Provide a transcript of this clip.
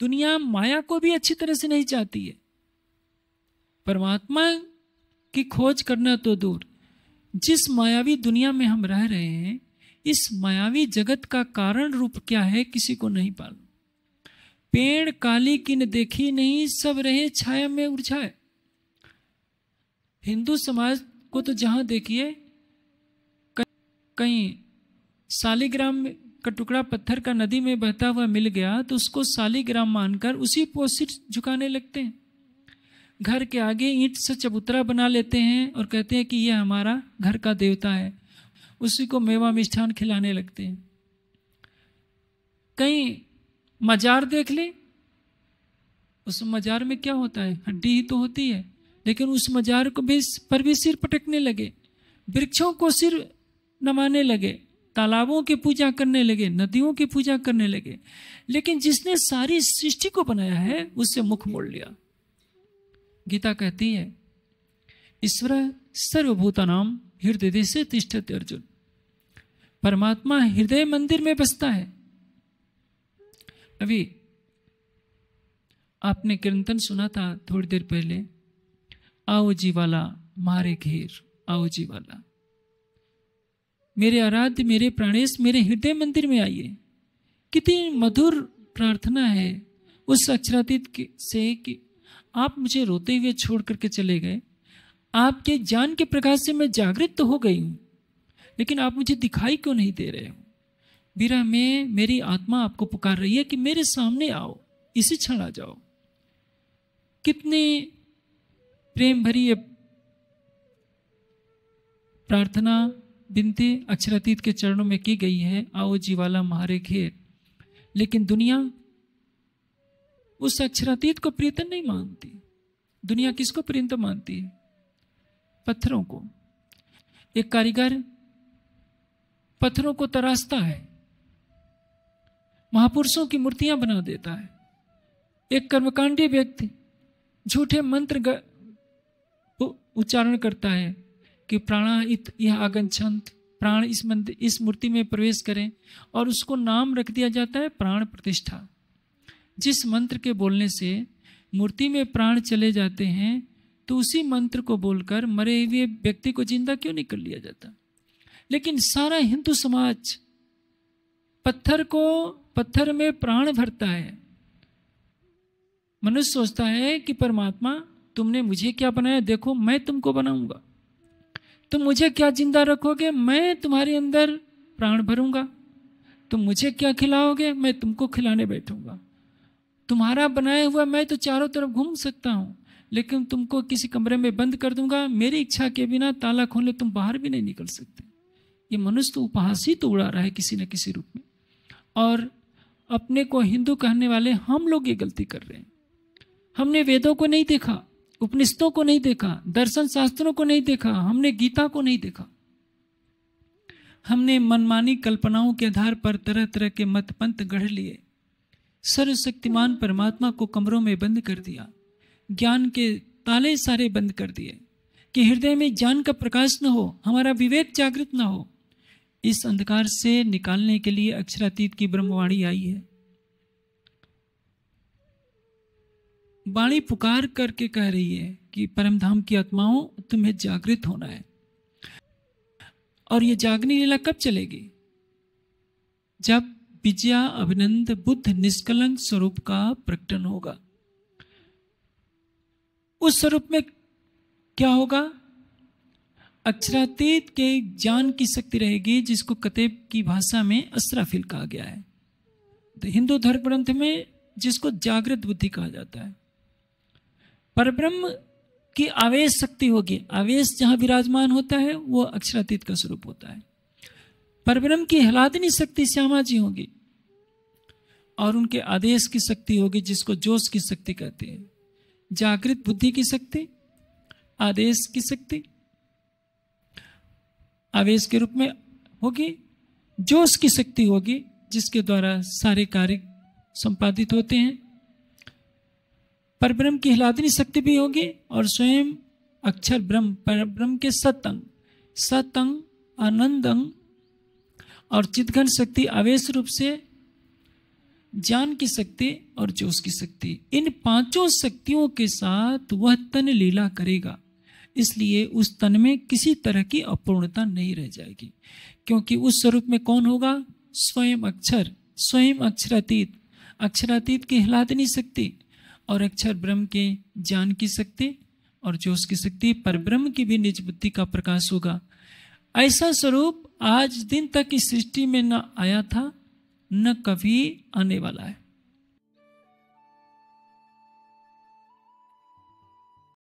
दुनिया माया को भी अच्छी तरह से नहीं चाहती है परमात्मा की खोज करना तो दूर जिस मायावी दुनिया में हम रह रहे हैं इस मायावी जगत का कारण रूप क्या है किसी को नहीं पाल पेड़ काली किन देखी नहीं सब रहे छाया में उड़छाए हिंदू समाज को तो जहां देखिए कहीं शालीग्राम में का टुकड़ा पत्थर का नदी में बहता हुआ मिल गया तो उसको सालीग्राम मानकर उसी को सिर झुकाने लगते हैं घर के आगे ईंट से चबूतरा बना लेते हैं और कहते हैं कि यह हमारा घर का देवता है उसी को मेवा मिष्ठान खिलाने लगते हैं कहीं मजार देख ले उस मजार में क्या होता है हड्डी ही तो होती है लेकिन उस मजार को भी पर भी सिर पटकने लगे वृक्षों को सिर नमाने लगे तालाबों की पूजा करने लगे नदियों की पूजा करने लगे लेकिन जिसने सारी सृष्टि को बनाया है उससे मुख मोड़ लिया गीता कहती है ईश्वर सर्वभूता नाम हृदय से तिष्ठते अर्जुन परमात्मा हृदय मंदिर में बसता है अभी आपने कीर्तन सुना था थोड़ी देर पहले आओ जी वाला मारे घेर आओ जी वाला मेरे आराध्य मेरे प्राणेश मेरे हृदय मंदिर में आइए कितनी मधुर प्रार्थना है उस अक्षरातीत से कि आप मुझे रोते हुए छोड़ करके चले गए आपके ज्ञान के प्रकाश से मैं जागृत तो हो गई हूँ लेकिन आप मुझे दिखाई क्यों नहीं दे रहे हो बीरा में मेरी आत्मा आपको पुकार रही है कि मेरे सामने आओ इसी क्षण आ जाओ कितने प्रेम भरी प्रार्थना विनती अक्षरातीत के चरणों में की गई है आओ जीवाला महारे घेर लेकिन दुनिया उस अक्षरातीत को प्रियतन नहीं मानती दुनिया किसको प्रियंत मानती है पत्थरों को एक कारीगर पत्थरों को तरासता है महापुरुषों की मूर्तियां बना देता है एक कर्मकांडी व्यक्ति झूठे मंत्र उच्चारण करता है कि प्राण यह यह आगंछंत प्राण इस मंदिर इस मूर्ति में प्रवेश करें और उसको नाम रख दिया जाता है प्राण प्रतिष्ठा जिस मंत्र के बोलने से मूर्ति में प्राण चले जाते हैं तो उसी मंत्र को बोलकर मरे हुए व्यक्ति को जिंदा क्यों नहीं कर लिया जाता लेकिन सारा हिंदू समाज पत्थर को पत्थर में प्राण भरता है मनुष्य सोचता है कि परमात्मा तुमने मुझे क्या बनाया देखो मैं तुमको बनाऊंगा तो मुझे क्या जिंदा रखोगे मैं तुम्हारे अंदर प्राण भरूंगा तुम तो मुझे क्या खिलाओगे मैं तुमको खिलाने बैठूंगा तुम्हारा बनाया हुआ मैं तो चारों तरफ घूम सकता हूँ लेकिन तुमको किसी कमरे में बंद कर दूंगा मेरी इच्छा के बिना ताला खोले तुम बाहर भी नहीं निकल सकते ये मनुष्य तो उपहास ही तो उड़ा रहा है किसी न किसी रूप में और अपने को हिंदू कहने वाले हम लोग ये गलती कर रहे हैं हमने वेदों को नहीं देखा उपनिषदों को नहीं देखा दर्शन शास्त्रों को नहीं देखा हमने गीता को नहीं देखा हमने मनमानी कल्पनाओं के आधार पर तरह तरह के मतपंथ गढ़ लिए सर्वशक्तिमान परमात्मा को कमरों में बंद कर दिया ज्ञान के ताले सारे बंद कर दिए कि हृदय में ज्ञान का प्रकाश न हो हमारा विवेक जागृत न हो इस अंधकार से निकालने के लिए अक्षरातीत की ब्रह्मवाणी आई है वाणी पुकार करके कह रही है कि परमधाम की आत्माओं तुम्हें जागृत होना है और ये जागनी लीला कब चलेगी जब विजया अभिनंद बुद्ध निष्कलंक स्वरूप का प्रकटन होगा उस स्वरूप में क्या होगा अक्षरातीत के ज्ञान की शक्ति रहेगी जिसको कतेब की भाषा में असराफिल कहा गया है तो हिंदू धर्म ग्रंथ में जिसको जागृत बुद्धि कहा जाता है ब्रह्म की आवेश शक्ति होगी आवेश जहां विराजमान होता है वो अक्षरातीत का स्वरूप होता है ब्रह्म की हलादनी शक्ति श्यामा जी होगी और उनके आदेश की शक्ति होगी जिसको जोश की शक्ति कहते हैं जागृत बुद्धि की शक्ति आदेश की शक्ति आवेश के रूप में होगी जोश की शक्ति होगी जिसके द्वारा सारे कार्य संपादित होते हैं पर ब्रह्म की हिलादनी शक्ति भी होगी और स्वयं अक्षर ब्रह्म पर ब्रह्म के सतंग सतंग आनंदंग और चितघन शक्ति आवेश रूप से ज्ञान की शक्ति और जोश की शक्ति इन पांचों शक्तियों के साथ वह तन लीला करेगा इसलिए उस तन में किसी तरह की अपूर्णता नहीं रह जाएगी क्योंकि उस स्वरूप में कौन होगा स्वयं अक्षर स्वयं अक्षरातीत अक्षरातीत की हिलादनी शक्ति और अक्षर ब्रह्म के ज्ञान की शक्ति और जो उसकी शक्ति पर ब्रह्म की भी निज बुद्धि का प्रकाश होगा ऐसा स्वरूप आज दिन तक इस सृष्टि में न आया था न कभी आने वाला है